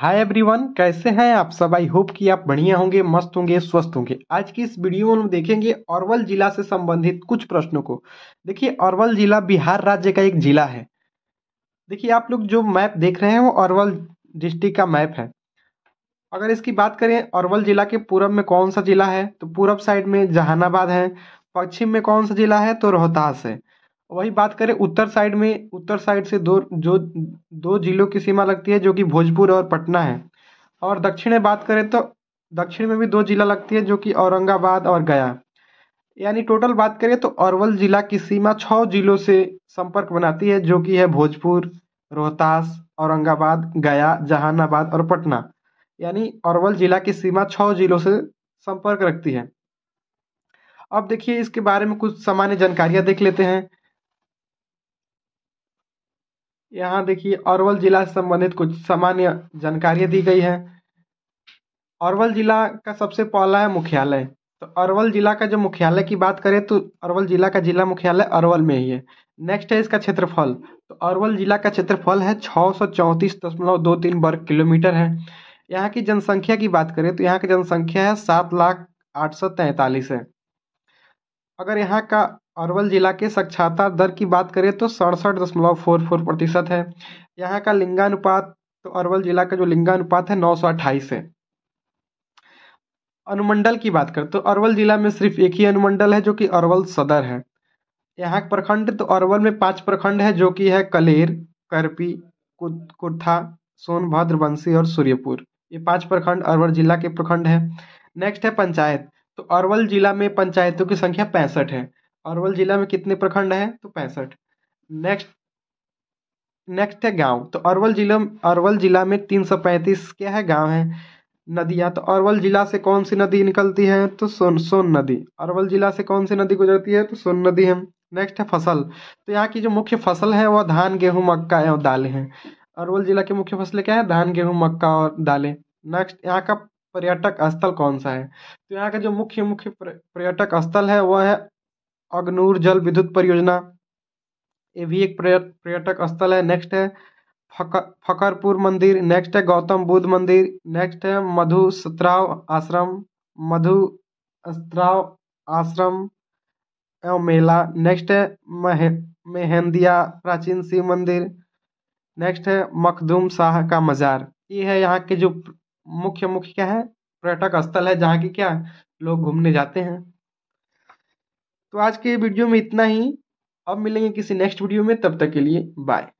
hi everyone कैसे हैं आप सब आई होप कि आप बढ़िया होंगे मस्त होंगे स्वस्थ होंगे आज की इस वीडियो में हम देखेंगे अरवल जिला से संबंधित कुछ प्रश्नों को देखिए अरवल जिला बिहार राज्य का एक जिला है देखिए आप लोग जो मैप देख रहे हैं वो अरवल डिस्ट्रिक्ट का मैप है अगर इसकी बात करें अरवल जिला के पूरब में कौन सा जिला है तो पूरब साइड में जहानाबाद है पश्चिम में कौन सा जिला है तो रोहतास है वही बात करें उत्तर साइड में उत्तर साइड से दो जो दो जिलों की सीमा लगती है जो कि भोजपुर और पटना है और दक्षिण में बात करें तो दक्षिण में भी दो जिला लगती है जो कि औरंगाबाद और गया यानी टोटल बात करें तो अरवल जिला की सीमा छः जिलों से संपर्क बनाती है जो कि है भोजपुर रोहतास औरंगाबाद गया जहानाबाद और पटना यानी अरवल जिला की सीमा छः जिलों से संपर्क रखती है अब देखिए इसके बारे में कुछ सामान्य जानकारियाँ देख लेते हैं यहाँ देखिए अरवल जिला से संबंधित कुछ सामान्य जानकारियां दी गई है अरवल जिला का सबसे पहला है मुख्यालय तो अरवल जिला का जो मुख्यालय की बात करें तो अरवल जिला का जिला मुख्यालय अरवल में ही है नेक्स्ट है इसका क्षेत्रफल तो अरवल जिला का क्षेत्रफल है छः सौ चौंतीस दशमलव दो तीन वर्ग किलोमीटर है यहाँ की जनसंख्या की बात करें तो यहाँ की जनसंख्या है सात लाख आठ सौ तैंतालीस है अगर यहाँ का अरवल ज़िला के साक्षरता दर की बात करें तो सड़सठ दशमलव फोर फोर प्रतिशत है यहाँ का लिंगानुपात तो अरवल ज़िला का जो लिंगानुपात है नौ सौ अट्ठाईस है अनुमंडल की बात करें तो अरवल ज़िला में सिर्फ एक ही अनुमंडल है जो कि अरवल सदर है यहाँ प्रखंड तो अरवल में पांच प्रखंड है जो कि है कलेर करपी कुर्था सोनभद्र बंसी और सूर्यपुर ये पांच प्रखंड अरवल जिला के प्रखंड है नेक्स्ट है पंचायत तो अरवल जिला में पंचायतों की संख्या पैंसठ है अरवल जिला में कितने प्रखंड हैं तो पैंसठ नेक्स्ट नेक्स्ट है गांव तो अरवल जिला अरवल जिला में तीन सौ पैंतीस क्या है गांव है नदियाँ तो अरवल जिला से कौन सी नदी निकलती है तो सोन सोन नदी अरवल जिला से कौन सी नदी गुजरती है तो सोन नदी है नेक्स्ट है फसल तो यहाँ की जो मुख्य फसल है वह धान गेहूँ मक्का और दालें हैं अरवल जिला की मुख्य फसलें क्या है धान गेहूँ मक्का और दालें नेक्स्ट यहाँ का पर्यटक स्थल कौन सा है तो यहाँ का जो मुख्य मुख्य पर्यटक स्थल है वह है अगनूर जल विद्युत परियोजना ये भी एक पर्यटक स्थल है नेक्स्ट है फकरपुर मंदिर नेक्स्ट है गौतम बुद्ध मंदिर नेक्स्ट है मधु सत्राव आश्रम मधु अस्त्राव आश्रम एवं मेला नेक्स्ट है मेहंदिया प्राचीन शिव मंदिर नेक्स्ट है मखदूम शाह का मज़ार ये है यहाँ के जो मुख्य मुख्य क्या है पर्यटक स्थल है जहाँ की क्या लोग घूमने जाते हैं तो आज के वीडियो में इतना ही अब मिलेंगे किसी नेक्स्ट वीडियो में तब तक के लिए बाय